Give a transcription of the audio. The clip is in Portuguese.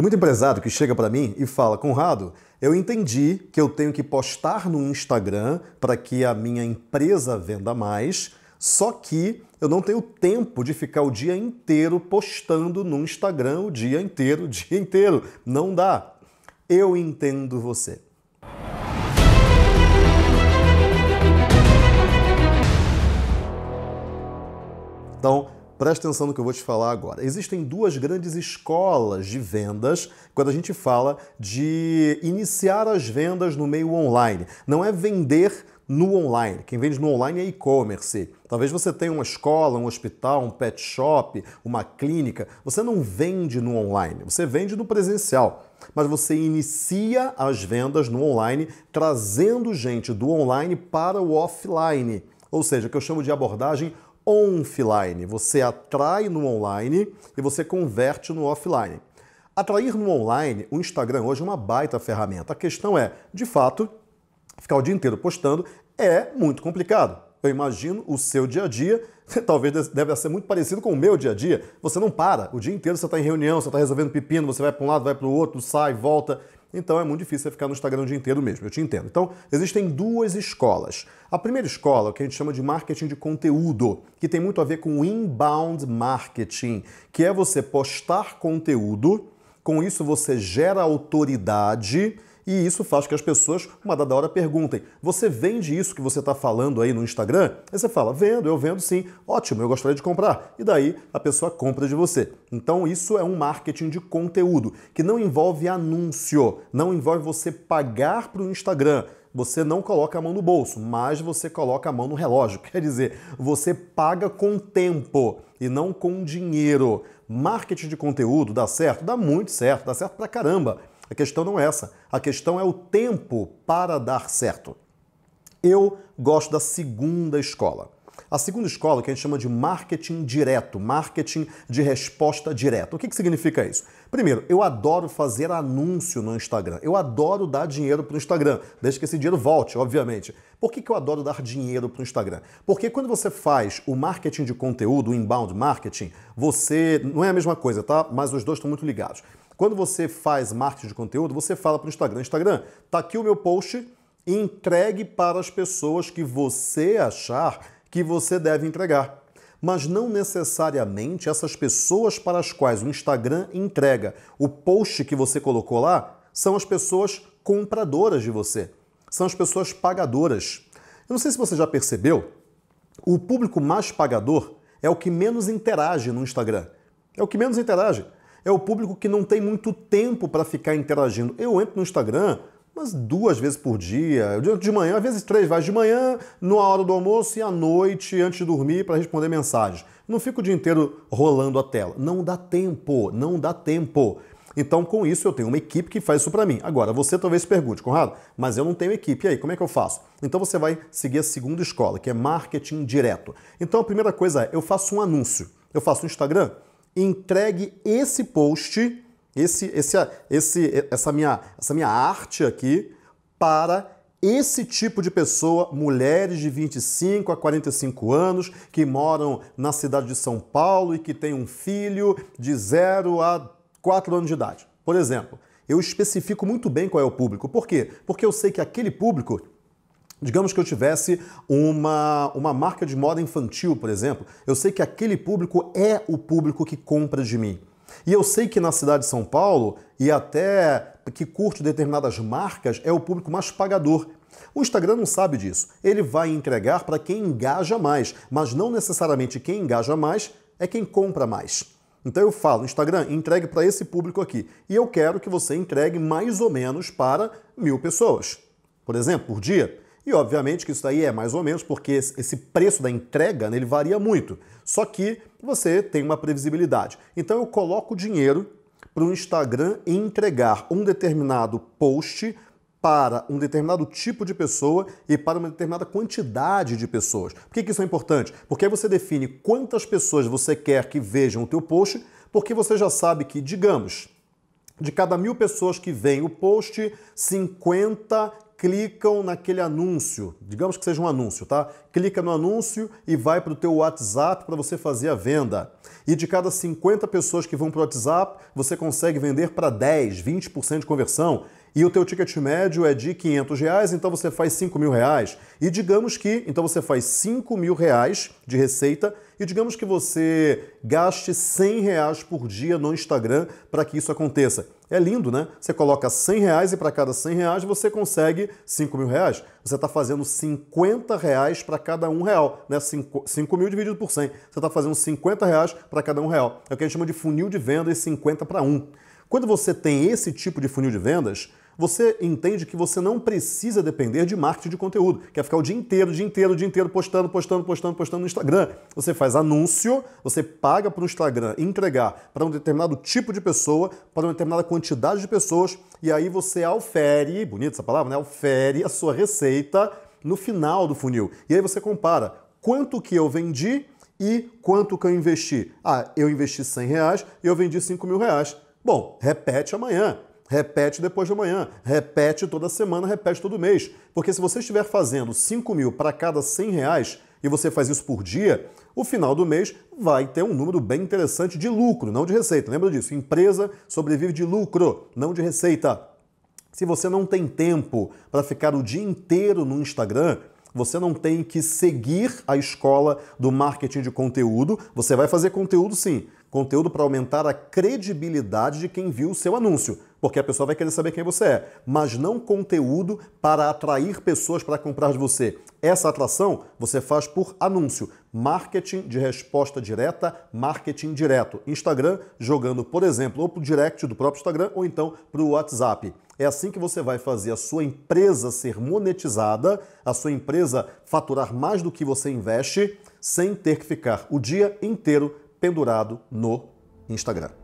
Tem muito empresário que chega para mim e fala: Conrado, eu entendi que eu tenho que postar no Instagram para que a minha empresa venda mais, só que eu não tenho tempo de ficar o dia inteiro postando no Instagram o dia inteiro, o dia inteiro. Não dá. Eu entendo você. Então, Presta atenção no que eu vou te falar agora. Existem duas grandes escolas de vendas quando a gente fala de iniciar as vendas no meio online. Não é vender no online. Quem vende no online é e-commerce. Talvez você tenha uma escola, um hospital, um pet shop, uma clínica. Você não vende no online, você vende no presencial. Mas você inicia as vendas no online trazendo gente do online para o offline. Ou seja, o que eu chamo de abordagem offline. Você atrai no online e você converte no offline. Atrair no online, o Instagram hoje é uma baita ferramenta. A questão é, de fato, ficar o dia inteiro postando é muito complicado. Eu imagino o seu dia a dia, talvez deve ser muito parecido com o meu dia a dia. Você não para, o dia inteiro você está em reunião, você está resolvendo pepino, você vai para um lado, vai para o outro, sai, volta. Então é muito difícil você ficar no Instagram o dia inteiro mesmo, eu te entendo. Então, existem duas escolas. A primeira escola o que a gente chama de marketing de conteúdo, que tem muito a ver com inbound marketing, que é você postar conteúdo, com isso você gera autoridade e isso faz que as pessoas, uma dada hora, perguntem: você vende isso que você está falando aí no Instagram? Aí você fala: vendo, eu vendo sim. Ótimo, eu gostaria de comprar. E daí a pessoa compra de você. Então isso é um marketing de conteúdo que não envolve anúncio, não envolve você pagar para o Instagram você não coloca a mão no bolso, mas você coloca a mão no relógio. Quer dizer, você paga com tempo e não com dinheiro. Marketing de conteúdo dá certo? Dá muito certo, dá certo pra caramba. A questão não é essa. A questão é o tempo para dar certo. Eu gosto da segunda escola. A segunda escola que a gente chama de marketing direto, marketing de resposta direta. O que, que significa isso? Primeiro, eu adoro fazer anúncio no Instagram. Eu adoro dar dinheiro para o Instagram, desde que esse dinheiro volte, obviamente. Por que, que eu adoro dar dinheiro para o Instagram? Porque quando você faz o marketing de conteúdo, o inbound marketing, você. Não é a mesma coisa, tá? Mas os dois estão muito ligados. Quando você faz marketing de conteúdo, você fala para o Instagram, Instagram, tá aqui o meu post, entregue para as pessoas que você achar que você deve entregar. Mas não necessariamente essas pessoas para as quais o Instagram entrega o post que você colocou lá são as pessoas compradoras de você, são as pessoas pagadoras. Eu não sei se você já percebeu, o público mais pagador é o que menos interage no Instagram. É o que menos interage é o público que não tem muito tempo para ficar interagindo. Eu entro no Instagram umas duas vezes por dia, de manhã, às vezes três, vai de manhã, na hora do almoço e à noite, antes de dormir, para responder mensagens. Não fico o dia inteiro rolando a tela. Não dá tempo, não dá tempo. Então, com isso, eu tenho uma equipe que faz isso para mim. Agora, você talvez pergunte, Conrado, mas eu não tenho equipe, e aí, como é que eu faço? Então, você vai seguir a segunda escola, que é marketing direto. Então, a primeira coisa é, eu faço um anúncio. Eu faço no Instagram, entregue esse post, esse, esse, esse, essa, minha, essa minha arte aqui, para esse tipo de pessoa, mulheres de 25 a 45 anos, que moram na cidade de São Paulo e que tem um filho de 0 a 4 anos de idade. Por exemplo, eu especifico muito bem qual é o público. Por quê? Porque eu sei que aquele público Digamos que eu tivesse uma, uma marca de moda infantil, por exemplo, eu sei que aquele público é o público que compra de mim. E eu sei que na cidade de São Paulo, e até que curte determinadas marcas, é o público mais pagador. O Instagram não sabe disso. Ele vai entregar para quem engaja mais, mas não necessariamente quem engaja mais é quem compra mais. Então eu falo, Instagram, entregue para esse público aqui. E eu quero que você entregue mais ou menos para mil pessoas, por exemplo, por dia. E obviamente que isso daí é mais ou menos porque esse preço da entrega né, ele varia muito. Só que você tem uma previsibilidade. Então eu coloco o dinheiro para o Instagram entregar um determinado post para um determinado tipo de pessoa e para uma determinada quantidade de pessoas. Por que, que isso é importante? Porque aí você define quantas pessoas você quer que vejam o teu post, porque você já sabe que, digamos, de cada mil pessoas que veem o post, 50 clicam naquele anúncio, digamos que seja um anúncio, tá? Clica no anúncio e vai para o teu WhatsApp para você fazer a venda. E de cada 50 pessoas que vão para o WhatsApp, você consegue vender para 10, 20% de conversão. E o teu ticket médio é de 500 reais, então você faz 5 mil reais. E digamos que, então você faz 5 mil reais de receita e digamos que você gaste 100 reais por dia no Instagram para que isso aconteça. É lindo, né? Você coloca 100 reais e para cada 100 reais você consegue 5 mil reais. Você está fazendo 50 reais para cada um real, né? 5, 5 mil dividido por 100. Você está fazendo 50 reais para cada um real. É o que a gente chama de funil de vendas 50 para 1. Quando você tem esse tipo de funil de vendas, você entende que você não precisa depender de marketing de conteúdo. Quer ficar o dia inteiro, o dia inteiro, o dia inteiro postando, postando, postando, postando no Instagram. Você faz anúncio, você paga para o Instagram entregar para um determinado tipo de pessoa, para uma determinada quantidade de pessoas, e aí você alfere, bonita essa palavra, né? Alfere a sua receita no final do funil. E aí você compara quanto que eu vendi e quanto que eu investi. Ah, eu investi 100 reais e eu vendi 5 mil reais. Bom, repete amanhã. Repete depois de amanhã, repete toda semana, repete todo mês. Porque se você estiver fazendo 5 mil para cada 100 reais e você faz isso por dia, o final do mês vai ter um número bem interessante de lucro, não de receita. Lembra disso? Empresa sobrevive de lucro, não de receita. Se você não tem tempo para ficar o dia inteiro no Instagram, você não tem que seguir a escola do marketing de conteúdo. Você vai fazer conteúdo sim, conteúdo para aumentar a credibilidade de quem viu o seu anúncio porque a pessoa vai querer saber quem você é, mas não conteúdo para atrair pessoas para comprar de você. Essa atração você faz por anúncio, marketing de resposta direta, marketing direto. Instagram jogando, por exemplo, ou para o direct do próprio Instagram ou então para o WhatsApp. É assim que você vai fazer a sua empresa ser monetizada, a sua empresa faturar mais do que você investe, sem ter que ficar o dia inteiro pendurado no Instagram.